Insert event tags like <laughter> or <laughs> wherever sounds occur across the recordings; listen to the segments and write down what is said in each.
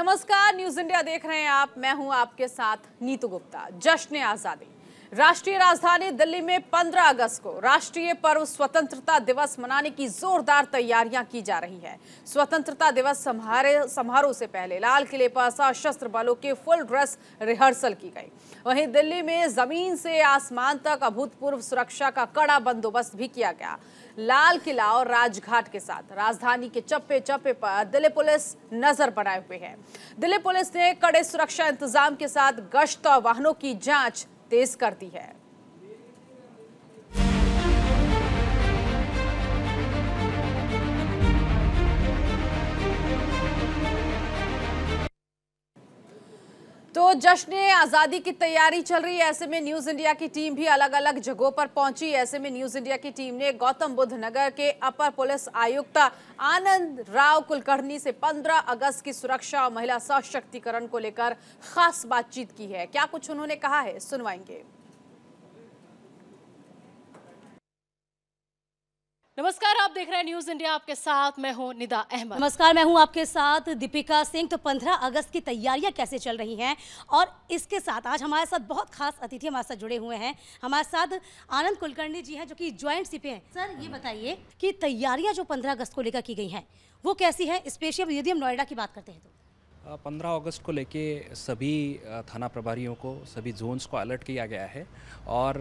नमस्कार news India देख रहे हैं आप मैं हूं आपके साथ नीतू गुप्ता जश्न आजादी राष्ट्रीय राजधानी दिल्ली में 15 अगस्त को राष्ट्रीय पर्व स्वतंत्रता दिवस मनाने की जोरदार तैयारियां की जा रही है स्वतंत्रता दिवस समारोह से पहले लाल किले पर सशस्त्र बलों के फुल ड्रेस रिहर्सल की गई वहीं दिल्ली में जमीन से आसमान तक अभूतपूर्व सुरक्षा का कड़ा बंदोबस्त भी किया गया लाल किला और राजघाट के साथ राजधानी के चप्पे चप्पे पर दिल्ली पुलिस नजर बनाए हुए है दिल्ली पुलिस ने कड़े सुरक्षा इंतजाम के साथ गश्त और वाहनों की जांच तेज कर दी है तो जश्न आज़ादी की तैयारी चल रही है ऐसे में न्यूज़ इंडिया की टीम भी अलग अलग जगहों पर पहुंची ऐसे में न्यूज़ इंडिया की टीम ने गौतम बुद्ध नगर के अपर पुलिस आयुक्त आनंद राव कुलकर्णी से 15 अगस्त की सुरक्षा और महिला सशक्तिकरण को लेकर खास बातचीत की है क्या कुछ उन्होंने कहा है सुनवाएंगे नमस्कार आप देख रहे हैं न्यूज इंडिया आपके साथ मैं हूं निदा अहमद नमस्कार मैं हूं आपके साथ दीपिका सिंह तो 15 अगस्त की तैयारियां कैसे चल रही हैं और इसके साथ आज हमारे साथ बहुत खास अतिथि हमारे साथ जुड़े हुए हैं हमारे साथ आनंद कुलकर्णी जी हैं जो कि ज्वाइंट सीपे हैं सर ये बताइए कि तैयारियां जो पंद्रह अगस्त को लेकर की गई हैं वो कैसी है स्पेशली यदि हम नोएडा की बात करते हैं तो पंद्रह अगस्त को लेके सभी थाना प्रभारियों को सभी जोन्स को अलर्ट किया गया है और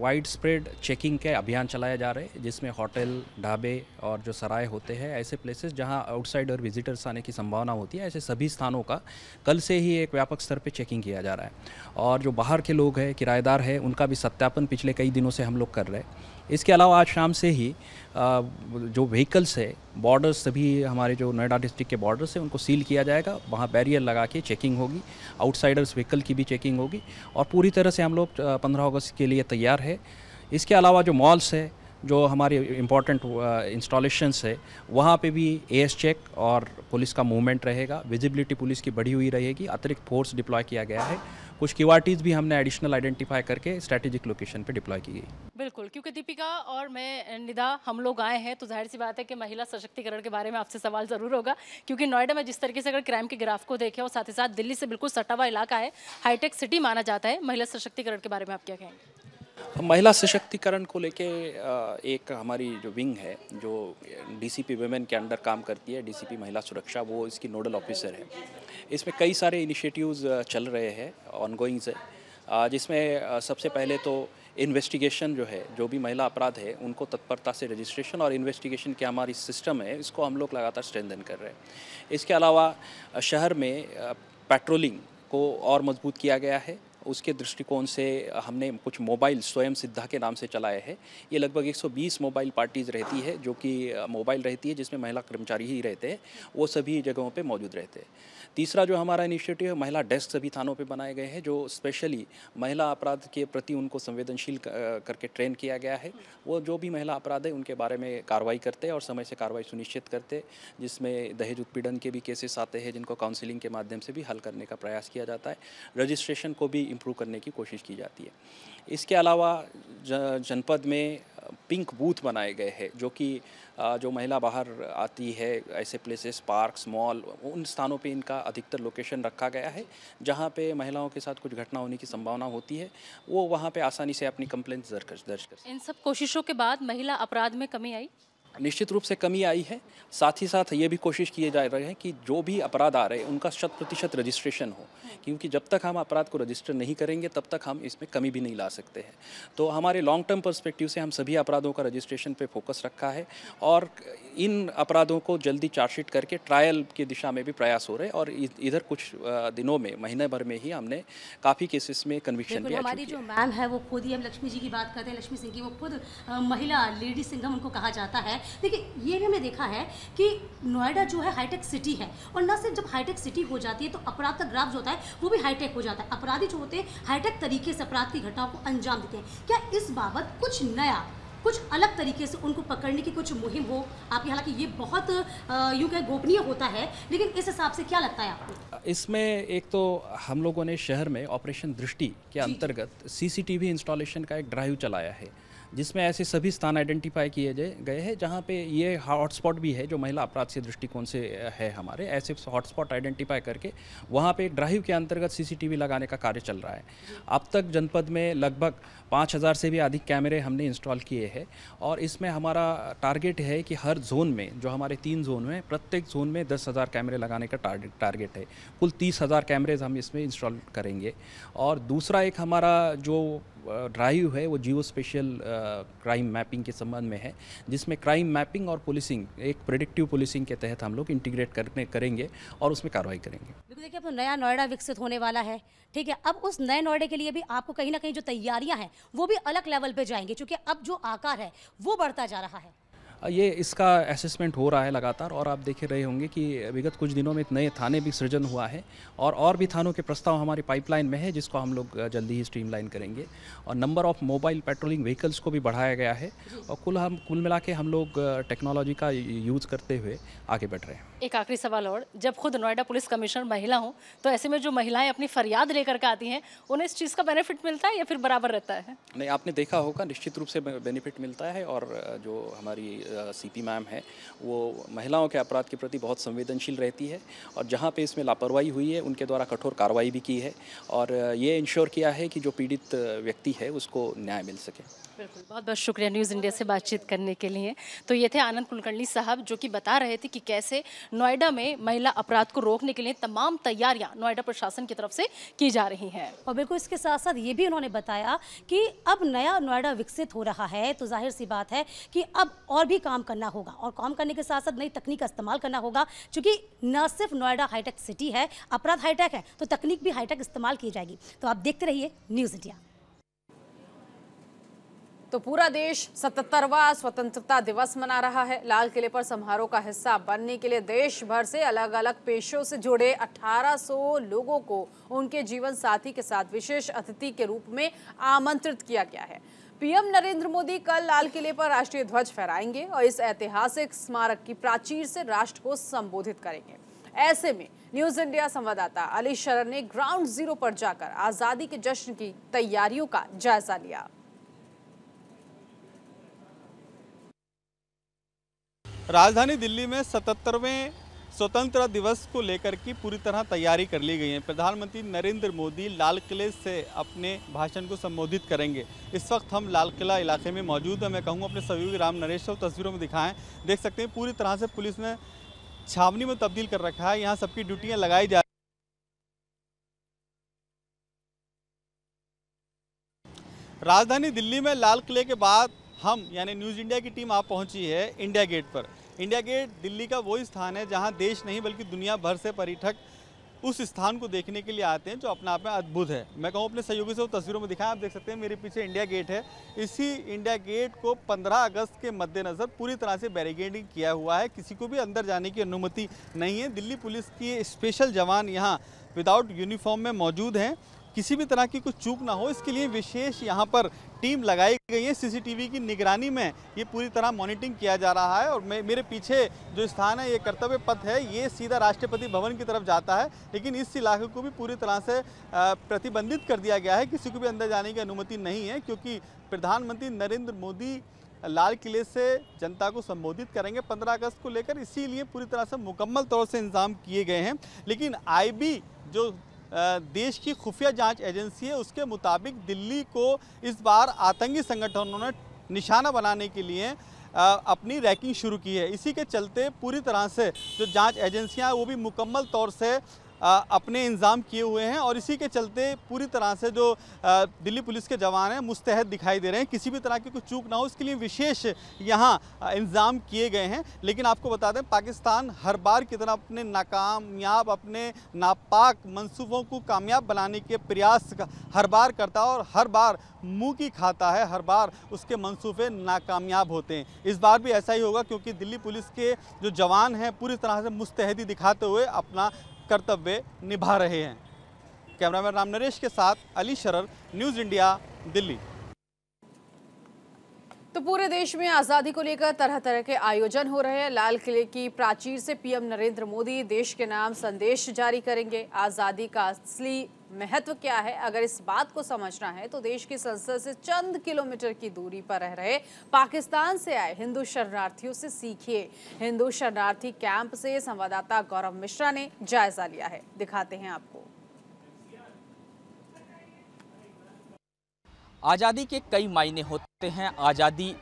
वाइड स्प्रेड चेकिंग के अभियान चलाया जा रहे हैं जिसमें होटल ढाबे और जो सराय होते हैं ऐसे प्लेसेस जहां आउटसाइडर विजिटर्स आने की संभावना होती है ऐसे सभी स्थानों का कल से ही एक व्यापक स्तर पर चेकिंग किया जा रहा है और जो बाहर के लोग हैं किराएदार है उनका भी सत्यापन पिछले कई दिनों से हम लोग कर रहे हैं इसके अलावा आज शाम से ही जो व्हीकल्स है बॉर्डर्स सभी हमारे जो नोएडा डिस्ट्रिक्ट के बॉर्डर्स हैं उनको सील किया जाएगा वहाँ बैरियर लगा के चेकिंग होगी आउटसाइडर्स व्हीकल की भी चेकिंग होगी और पूरी तरह से हम लोग पंद्रह अगस्त के लिए तैयार है इसके अलावा जो मॉल्स है जो हमारे इम्पॉर्टेंट इंस्टॉलेशंस है वहाँ पे भी एस चेक और पुलिस का मूवमेंट रहेगा विजिबिलिटी पुलिस की बढ़ी हुई रहेगी अतिरिक्त फोर्स डिप्लॉय किया गया है कुछ क्यू भी हमने एडिशनल आइडेंटिफाई करके स्ट्रैटेजिक लोकेशन पर डिप्लॉय की गई बिल्कुल क्योंकि दीपिका और मैं निदा हम लोग आए हैं तो जाहिर सी बात है कि महिला सशक्तिकरण के बारे में आपसे सवाल ज़रूर होगा क्योंकि नोएडा में जिस तरीके से अगर क्राइम के ग्राफ को देखें और साथ ही साथ दिल्ली से बिल्कुल सटा हुआ इलाका है हाईटेक सिटी माना जाता है महिला सशक्तिकरण के बारे में आप क्या कहेंगे महिला सशक्तिकरण को लेके एक हमारी जो विंग है जो डीसीपी वुमेन के अंडर काम करती है डीसीपी महिला सुरक्षा वो इसकी नोडल ऑफिसर है इसमें कई सारे इनिशिएटिव्स चल रहे हैं ऑनगोइंग्स है जिसमें सबसे पहले तो इन्वेस्टिगेशन जो है जो भी महिला अपराध है उनको तत्परता से रजिस्ट्रेशन और इन्वेस्टिगेशन के हमारी सिस्टम है इसको हम लोग लगातार स्ट्रेंथन कर रहे हैं इसके अलावा शहर में पेट्रोलिंग को और मजबूत किया गया है उसके दृष्टिकोण से हमने कुछ मोबाइल स्वयं सिद्धा के नाम से चलाए हैं ये लगभग 120 मोबाइल पार्टीज़ रहती है जो कि मोबाइल रहती है जिसमें महिला कर्मचारी ही रहते हैं वो सभी जगहों पर मौजूद रहते हैं तीसरा जो हमारा इनिशिएटिव है महिला डेस्क सभी थानों पर बनाए गए हैं जो स्पेशली महिला अपराध के प्रति उनको संवेदनशील करके ट्रेन किया गया है वो जो भी महिला अपराध है उनके बारे में कार्रवाई करते हैं और समय से कार्रवाई सुनिश्चित करते जिसमें दहेज उत्पीड़न के भी केसेस आते हैं जिनको काउंसिलिंग के माध्यम से भी हल करने का प्रयास किया जाता है रजिस्ट्रेशन को भी इम्प्रूव करने की कोशिश की जाती है इसके अलावा जनपद में पिंक बूथ बनाए गए हैं जो कि जो महिला बाहर आती है ऐसे प्लेसेस पार्क्स मॉल उन स्थानों पे इनका अधिकतर लोकेशन रखा गया है जहाँ पे महिलाओं के साथ कुछ घटना होने की संभावना होती है वो वहाँ पे आसानी से अपनी कंप्लेंट दर्ज कर इन सब कोशिशों के बाद महिला अपराध में कमी आई निश्चित रूप से कमी आई है साथ ही साथ ये भी कोशिश किए जा रहे हैं कि जो भी अपराध आ रहे हैं उनका शत प्रतिशत रजिस्ट्रेशन हो क्योंकि जब तक हम अपराध को रजिस्टर नहीं करेंगे तब तक हम इसमें कमी भी नहीं ला सकते हैं तो हमारे लॉन्ग टर्म पर्सपेक्टिव से हम सभी अपराधों का रजिस्ट्रेशन पे फोकस रखा है और इन अपराधों को जल्दी चार्जशीट करके ट्रायल की दिशा में भी प्रयास हो रहे हैं और इधर कुछ दिनों में महीने भर में ही हमने काफ़ी केसेस में कन्विक्शन भी हमारी जो मैम है वो खुद ही हम लक्ष्मी जी की बात करते हैं लक्ष्मी सिंह की वो खुद महिला लेडी सिंह उनको कहा जाता है देखिए ये भी हमने देखा है कि नोएडा जो है हाईटेक सिटी है और न सिर्फ जब हाईटेक सिटी हो जाती है तो अपराध का ग्राफ जो होता है वो भी हाईटेक हो जाता है अपराधी जो होते हैं हाईटेक तरीके से अपराध की घटनाओं को अंजाम देते हैं क्या इस बाबत कुछ नया कुछ अलग तरीके से उनको पकड़ने की कुछ मुहिम हो आपकी हालांकि ये बहुत यूँ कह गोपनीय होता है लेकिन इस हिसाब से क्या लगता है आपको इसमें एक तो हम लोगों ने शहर में ऑपरेशन दृष्टि के अंतर्गत सीसीटीवी इंस्टॉलेशन का एक ड्राइव चलाया है जिसमें ऐसे सभी स्थान आइडेंटिफाई किए गए हैं जहाँ पे ये हॉटस्पॉट भी है जो महिला अपराध से दृष्टिकोण से है हमारे ऐसे हॉटस्पॉट आइडेंटिफाई करके वहाँ पे ड्राइव के अंतर्गत सीसीटीवी लगाने का कार्य चल रहा है अब तक जनपद में लगभग 5000 से भी अधिक कैमरे हमने इंस्टॉल किए हैं और इसमें हमारा टारगेट है कि हर जोन में जो हमारे तीन जोन में प्रत्येक जोन में दस हज़ार कैमरे लगाने का टारगेट टारगेट है कुल तीस हज़ार कैमरेज हम इसमें इंस्टॉल करेंगे और दूसरा एक हमारा जो ड्राइव है वो जियो स्पेशल क्राइम मैपिंग के संबंध में है जिसमें क्राइम मैपिंग और पुलिसिंग एक प्रिडिक्टिव पुलिसिंग के तहत हम लोग इंटीग्रेट करने करेंगे और उसमें कार्रवाई करेंगे बिल्कुल देखिए अब नया नोएडा विकसित होने वाला है ठीक है अब उस नए नोएडा के लिए भी आपको कहीं ना कहीं जो तैयारियां हैं वो भी अलग लेवल पर जाएंगे क्योंकि अब जो आकार है वो बढ़ता जा रहा है ये इसका असेसमेंट हो रहा है लगातार और आप देख रहे होंगे कि विगत कुछ दिनों में नए थाने भी सृजन हुआ है और और भी थानों के प्रस्ताव हमारी पाइपलाइन में है जिसको हम लोग जल्दी ही स्ट्रीमलाइन करेंगे और number of mobile patrolling vehicles को भी बढ़ाया गया है और कुल हम कुल मिला के हम लोग टेक्नोलॉजी का यूज़ करते हुए आगे बढ़ रहे हैं एक आखिरी सवाल और जब खुद नोएडा पुलिस कमिश्नर महिला हूँ तो ऐसे में जो महिलाएं अपनी फरियाद लेकर के आती हैं उन्हें इस चीज़ का बेनिफिट मिलता है या फिर बराबर रहता है नहीं आपने देखा होगा निश्चित रूप से बेनिफिट मिलता है और जो हमारी सीपी मैम है वो महिलाओं के अपराध के प्रति बहुत संवेदनशील रहती है और जहाँ पे इसमें लापरवाही हुई है उनके द्वारा कठोर कार्रवाई भी की है और ये इंश्योर किया है कि जो पीड़ित व्यक्ति है उसको न्याय मिल सके बिल्कुल बहुत बहुत शुक्रिया न्यूज़ इंडिया से बातचीत करने के लिए तो ये थे आनंद कुलकर्णी साहब जो कि बता रहे थे कि कैसे नोएडा में महिला अपराध को रोकने के लिए तमाम तैयारियां नोएडा प्रशासन की तरफ से की जा रही हैं और बिल्कुल इसके साथ साथ ये भी उन्होंने बताया कि अब नया नोएडा विकसित हो रहा है तो जाहिर सी बात है कि अब और भी भी काम करना होगा और काम करने के साथ साथ नई तकनीक का इस्तेमाल करना होगा चूँकि न सिर्फ नोएडा हाईटेक सिटी है अपराध हाईटेक है तो तकनीक भी हाईटेक इस्तेमाल की जाएगी तो आप देखते रहिए न्यूज़ इंडिया तो पूरा देश सतहत्तरवा स्वतंत्रता दिवस मना रहा है लाल किले पर समारोह का हिस्सा बनने के लिए देश भर से अलग अलग पेशों से जुड़े 1800 लोगों को उनके जीवन साथी के साथ विशेष अतिथि के रूप में आमंत्रित किया गया है पीएम नरेंद्र मोदी कल लाल किले पर राष्ट्रीय ध्वज फहराएंगे और इस ऐतिहासिक स्मारक की प्राचीर से राष्ट्र को संबोधित करेंगे ऐसे में न्यूज इंडिया संवाददाता अली शरण ने ग्राउंड जीरो पर जाकर आजादी के जश्न की तैयारियों का जायजा लिया राजधानी दिल्ली में सतहत्तरवें स्वतंत्रता दिवस को लेकर की पूरी तरह तैयारी कर ली गई है प्रधानमंत्री नरेंद्र मोदी लाल किले से अपने भाषण को संबोधित करेंगे इस वक्त हम लाल किला इलाके में मौजूद हैं मैं कहूँगा अपने सहयोगी राम नरेश को तस्वीरों में दिखाएं देख सकते हैं पूरी तरह से पुलिस ने छावनी में तब्दील कर रखा है यहाँ सबकी ड्यूटियाँ लगाई जा राजधानी दिल्ली में लाल किले के बाद हम यानी न्यूज़ इंडिया की टीम आप पहुंची है इंडिया गेट पर इंडिया गेट दिल्ली का वही स्थान है जहां देश नहीं बल्कि दुनिया भर से पर्यटक उस स्थान को देखने के लिए आते हैं जो अपने आप में अद्भुत है मैं कहूँ अपने सहयोगी से वो तस्वीरों में दिखाएं आप देख सकते हैं मेरे पीछे इंडिया गेट है इसी इंडिया गेट को पंद्रह अगस्त के मद्देनज़र पूरी तरह से बैरिगेडिंग किया हुआ है किसी को भी अंदर जाने की अनुमति नहीं है दिल्ली पुलिस की स्पेशल जवान यहाँ विदाउट यूनिफॉर्म में मौजूद हैं किसी भी तरह की कुछ चूक ना हो इसके लिए विशेष यहाँ पर टीम लगाई गई है सीसीटीवी की निगरानी में ये पूरी तरह मॉनिटरिंग किया जा रहा है और मे, मेरे पीछे जो स्थान है ये कर्तव्य पथ है ये सीधा राष्ट्रपति भवन की तरफ जाता है लेकिन इस इलाके को भी पूरी तरह से प्रतिबंधित कर दिया गया है किसी को भी अंदर जाने की अनुमति नहीं है क्योंकि प्रधानमंत्री नरेंद्र मोदी लाल किले से जनता को संबोधित करेंगे 15 अगस्त को लेकर इसीलिए पूरी तरह से मुकम्मल तौर से इंतजाम किए गए हैं लेकिन आईबी जो देश की खुफिया जांच एजेंसी है उसके मुताबिक दिल्ली को इस बार आतंकी संगठनों ने निशाना बनाने के लिए अपनी रैकिंग शुरू की है इसी के चलते पूरी तरह से जो जांच एजेंसियां वो भी मुकम्मल तौर से अपने इंज़ाम किए हुए हैं और इसी के चलते पूरी तरह से जो दिल्ली पुलिस के जवान हैं मुस्तैद दिखाई दे रहे हैं किसी भी तरह की कोई चूक ना हो इसके लिए विशेष यहाँ इंतज़ाम किए गए हैं लेकिन आपको बता दें पाकिस्तान हर बार की तरह अपने नाकामयाब अपने नापाक मनसूबों को कामयाब बनाने के प्रयास हर बार करता है और हर बार मुँह की खाता है हर बार उसके मनसूबे नाकामयाब होते हैं इस बार भी ऐसा ही होगा क्योंकि दिल्ली पुलिस के जो जवान हैं पूरी तरह से मुस्तैदी दिखाते हुए अपना कर्तव्य निभा रहे हैं कैमरामैन राम नरेश के साथ अली शरर न्यूज़ इंडिया दिल्ली तो पूरे देश में आज़ादी को लेकर तरह तरह के आयोजन हो रहे हैं लाल किले की प्राचीर से पीएम नरेंद्र मोदी देश के नाम संदेश जारी करेंगे आज़ादी का असली महत्व क्या है अगर इस बात को समझना है तो देश की संसद से चंद किलोमीटर की दूरी पर रह रहे पाकिस्तान से आए हिंदू शरणार्थियों से सीखिए हिंदू शरणार्थी कैंप से संवाददाता गौरव मिश्रा ने जायजा लिया है दिखाते हैं आपको आज़ादी के कई मायने होते हैं आज़ादी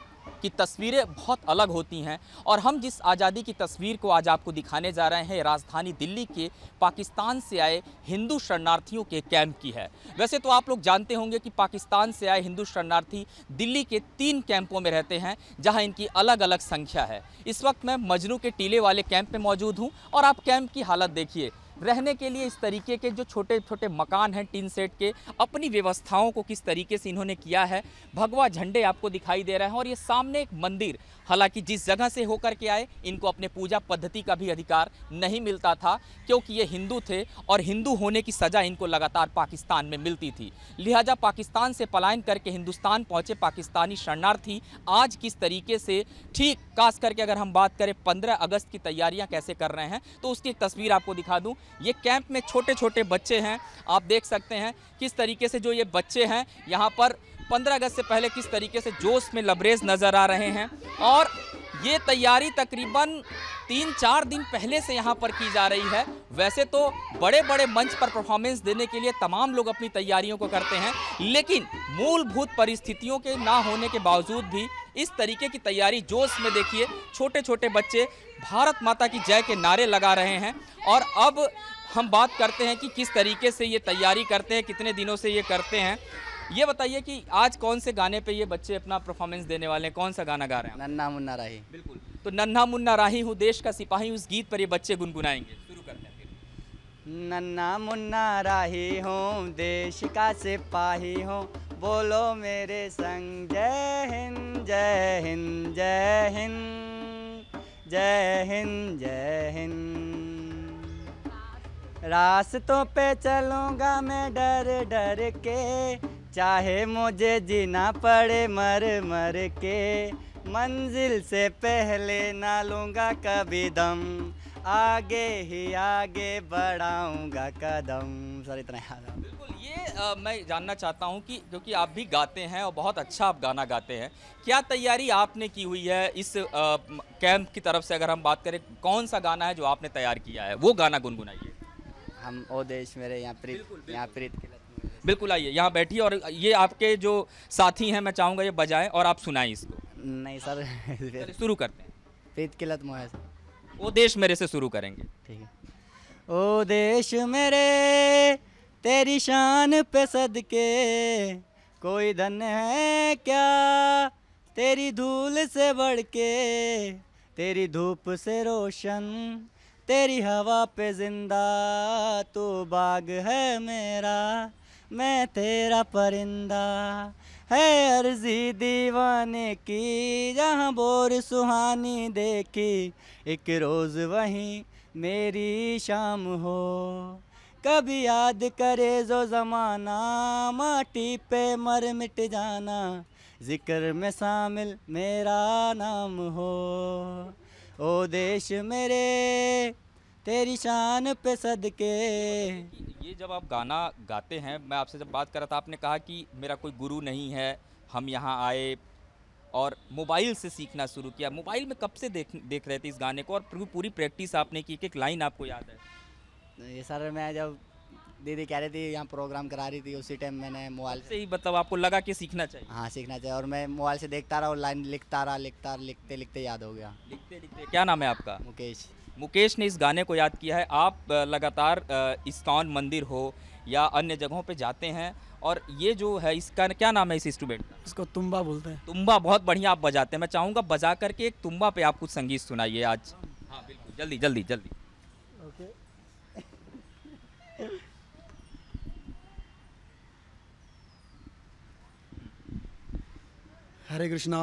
की तस्वीरें बहुत अलग होती हैं और हम जिस आज़ादी की तस्वीर को आज आपको दिखाने जा रहे हैं राजधानी दिल्ली के पाकिस्तान से आए हिंदू शरणार्थियों के कैंप की है वैसे तो आप लोग जानते होंगे कि पाकिस्तान से आए हिंदू शरणार्थी दिल्ली के तीन कैंपों में रहते हैं जहाँ इनकी अलग अलग संख्या है इस वक्त मैं मजनू के टीले वाले कैंप में मौजूद हूँ और आप कैंप की हालत देखिए रहने के लिए इस तरीके के जो छोटे छोटे मकान हैं टीन सेट के अपनी व्यवस्थाओं को किस तरीके से इन्होंने किया है भगवा झंडे आपको दिखाई दे रहे हैं और ये सामने एक मंदिर हालांकि जिस जगह से होकर के आए इनको अपने पूजा पद्धति का भी अधिकार नहीं मिलता था क्योंकि ये हिंदू थे और हिंदू होने की सज़ा इनको लगातार पाकिस्तान में मिलती थी लिहाजा पाकिस्तान से पलायन करके हिंदुस्तान पहुँचे पाकिस्तानी शरणार्थी आज किस तरीके से ठीक खास करके अगर हम बात करें पंद्रह अगस्त की तैयारियाँ कैसे कर रहे हैं तो उसकी एक तस्वीर आपको दिखा दूँ ये कैंप में छोटे छोटे बच्चे हैं आप देख सकते हैं किस तरीके से जो ये बच्चे हैं यहाँ पर 15 अगस्त से पहले किस तरीके से जोश में लबरेज नज़र आ रहे हैं और ये तैयारी तकरीबन तीन चार दिन पहले से यहाँ पर की जा रही है वैसे तो बड़े बड़े मंच पर परफॉर्मेंस देने के लिए तमाम लोग अपनी तैयारियों को करते हैं लेकिन मूलभूत परिस्थितियों के ना होने के बावजूद भी इस तरीके की तैयारी जोश में देखिए छोटे छोटे बच्चे भारत माता की जय के नारे लगा रहे हैं और अब हम बात करते हैं कि किस तरीके से ये तैयारी करते हैं कितने दिनों से ये करते हैं ये बताइए कि आज कौन से गाने पे ये बच्चे अपना परफॉर्मेंस देने वाले हैं कौन सा गाना गा रहे हैं नन्ना मुन्ना राही बिल्कुल तो नन्हा मुन्ना राही हूँ देश का सिपाही उस गीत पर ये बच्चे गुनगुनाएंगे शुरू करते हैं नन्ना मुन्ना राही हूँ देश का सिपाही हूँ बोलो मेरे संग जय हिंद जय हिंद जय हिंद जय हिंद जय हिंद रास्तों पे चलूँगा मैं डर डर के चाहे मुझे जीना पड़े मर मर के मंजिल से पहले ना लूँगा कभी दम आगे ही आगे बढ़ाऊँगा कदम सर इतना याद बिल्कुल ये आ, मैं जानना चाहता हूँ कि क्योंकि आप भी गाते हैं और बहुत अच्छा आप गाना गाते हैं क्या तैयारी आपने की हुई है इस आ, कैंप की तरफ से अगर हम बात करें कौन सा गाना है जो आपने तैयार किया है वो गाना गुनगुनाइए हम ओ देश मेरे यहाँ प्रीत यहाँ प्रीत के बिल्कुल आइए यहाँ बैठिए और ये आपके जो साथी हैं मैं चाहूँगा ये बजाएं और आप सुनाएं इसको नहीं सर शुरू करते हैं प्रीत किलत मोहस वो देश मेरे से शुरू करेंगे ठीक है ओ देश मेरे तेरी शान पे सदके कोई धन है क्या तेरी धूल से बढ़ के तेरी धूप से रोशन तेरी हवा पे जिंदा तू बाग है मेरा मैं तेरा परिंदा है अर्जी दीवाने की जहाँ बोर सुहानी देखी एक रोज़ वहीं मेरी शाम हो कभी याद करे जो ज़माना माटी पे मर मिट जाना जिक्र में शामिल मेरा नाम हो ओ देश मेरे तेरी शान पे सदके ये जब आप गाना गाते हैं मैं आपसे जब बात कर रहा था आपने कहा कि मेरा कोई गुरु नहीं है हम यहाँ आए और मोबाइल से सीखना शुरू किया मोबाइल में कब से देख देख रहे थे इस गाने को और पूरी प्रैक्टिस आपने की एक लाइन आपको याद है ये सर मैं जब दीदी कह रही थी यहाँ प्रोग्राम करा रही थी उसी टाइम मैंने मोबाइल से ही मतलब आपको लगा कि सीखना चाहिए हाँ सीखना चाहिए और मैं मोबाइल से देखता रहा और लाइन लिखता रहा लिखता लिखते लिखते याद हो गया लिखते लिखते क्या नाम है आपका मुकेश मुकेश ने इस गाने को याद किया है आप लगातार इस्कॉन मंदिर हो या अन्य जगहों पे जाते हैं और ये जो है इसका क्या नाम है इस इंस्ट्रूमेंट का इसको तुम्बा बोलते हैं तुम्बा बहुत बढ़िया आप बजाते हैं मैं चाहूँगा बजा करके एक तुम्बा पे आप कुछ संगीत सुनाइए आज हाँ बिल्कुल जल्दी जल्दी जल्दी ओके <laughs> हरे कृष्णा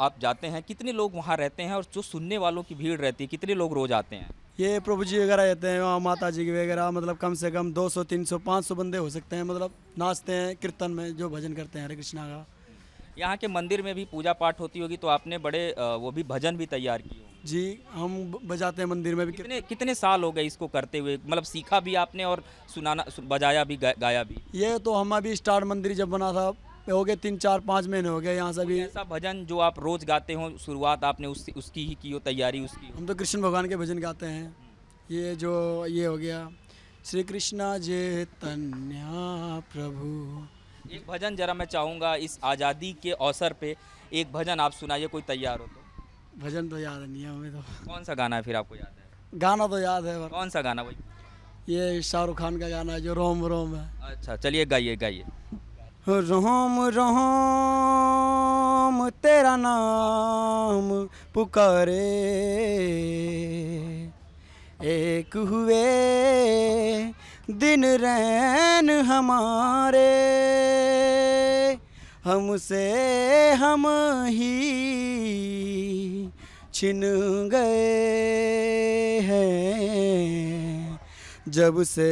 आप जाते हैं कितने लोग वहाँ रहते हैं और जो सुनने वालों की भीड़ रहती है कितने लोग रोज आते हैं ये प्रभु जी वगैरह रहते हैं वहाँ माता जी वगैरह मतलब कम से कम 200 300 500 बंदे हो सकते हैं मतलब नाचते हैं कीर्तन में जो भजन करते हैं हरे कृष्णा का यहाँ के मंदिर में भी पूजा पाठ होती होगी तो आपने बड़े वो भी भजन भी तैयार किए जी हम बजाते हैं मंदिर में भी कितने कितने साल हो गए इसको करते हुए मतलब सीखा भी आपने और सुनाना बजाया भी गाया भी ये तो हम अभी स्टार मंदिर जब बना था हो गए तीन चार पाँच महीने हो गए यहाँ से अभी ऐसा भजन जो आप रोज गाते हो शुरुआत आपने उस, उसकी ही की हो तैयारी उसकी हम तो कृष्ण भगवान के भजन गाते हैं ये जो ये हो गया श्री कृष्णा जे तन्या प्रभु एक भजन जरा मैं चाहूँगा इस आज़ादी के अवसर पे एक भजन आप सुनाइए कोई तैयार हो तो भजन तो याद नहीं है हमें तो कौन सा गाना है फिर आपको याद है गाना तो याद है कौन सा गाना भाई ये शाहरुख खान का गाना है जो रोम रोम है अच्छा चलिए गाइए गाइए राम राम तेरा नाम पुकारे एक हुए दिन रैन हमारे हमसे हम ही छिन गए हैं जब से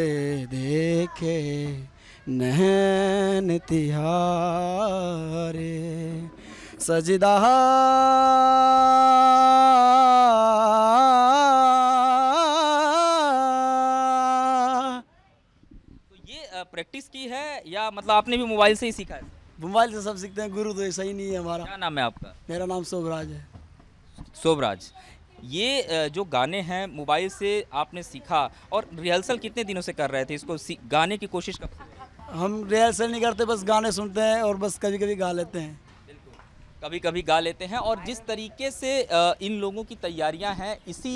देखे नैन तिहारे सजदा प्रैक्टिस तो की है या मतलब आपने भी मोबाइल से ही सीखा है मोबाइल से सब सीखते हैं गुरु तो ऐसा ही नहीं है हमारा क्या नाम है आपका मेरा नाम शोभराज है शोभराज ये जो गाने हैं मोबाइल से आपने सीखा और रिहर्सल कितने दिनों से कर रहे थे इसको गाने की कोशिश कब हम रिहर्सल नहीं करते बस गाने सुनते हैं और बस कभी कभी गा लेते हैं कभी कभी गा लेते हैं और जिस तरीके से इन लोगों की तैयारियां हैं इसी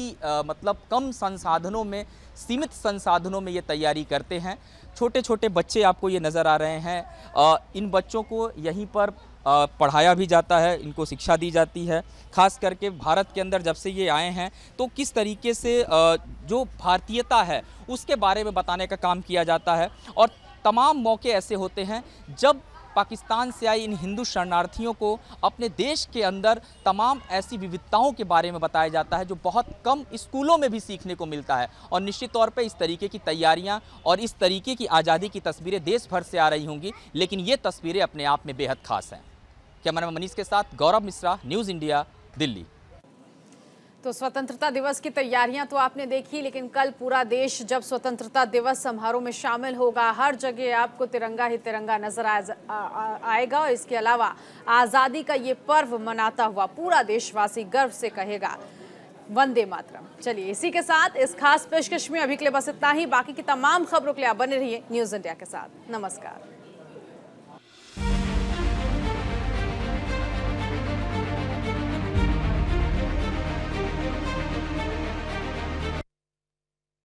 मतलब कम संसाधनों में सीमित संसाधनों में ये तैयारी करते हैं छोटे छोटे बच्चे आपको ये नज़र आ रहे हैं इन बच्चों को यहीं पर पढ़ाया भी जाता है इनको शिक्षा दी जाती है खास करके भारत के अंदर जब से ये आए हैं तो किस तरीके से जो भारतीयता है उसके बारे में बताने का काम किया जाता है और तमाम मौके ऐसे होते हैं जब पाकिस्तान से आए इन हिंदू शरणार्थियों को अपने देश के अंदर तमाम ऐसी विविधताओं के बारे में बताया जाता है जो बहुत कम स्कूलों में भी सीखने को मिलता है और निश्चित तौर पर इस तरीके की तैयारियां और इस तरीके की आज़ादी की तस्वीरें देश भर से आ रही होंगी लेकिन ये तस्वीरें अपने आप में बेहद खास हैं कैमरा मनीष के साथ गौरव मिश्रा न्यूज़ इंडिया दिल्ली तो स्वतंत्रता दिवस की तैयारियां तो आपने देखी लेकिन कल पूरा देश जब स्वतंत्रता दिवस समारोह में शामिल होगा हर जगह आपको तिरंगा ही तिरंगा नजर आ, आ, आएगा और इसके अलावा आज़ादी का ये पर्व मनाता हुआ पूरा देशवासी गर्व से कहेगा वंदे मातरम चलिए इसी के साथ इस खास पेशकश में अभी के लिए बस इतना ही बाकी की तमाम खबरों के लिए आप बने रहिए न्यूज़ इंडिया के साथ नमस्कार